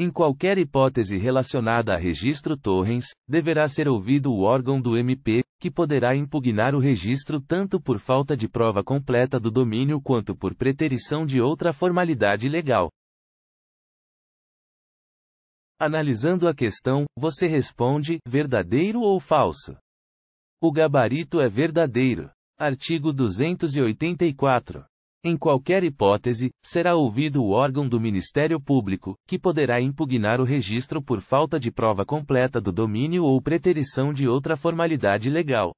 Em qualquer hipótese relacionada a registro Torrens, deverá ser ouvido o órgão do MP, que poderá impugnar o registro tanto por falta de prova completa do domínio quanto por preterição de outra formalidade legal. Analisando a questão, você responde: verdadeiro ou falso? O gabarito é verdadeiro. Artigo 284. Em qualquer hipótese, será ouvido o órgão do Ministério Público, que poderá impugnar o registro por falta de prova completa do domínio ou preterição de outra formalidade legal.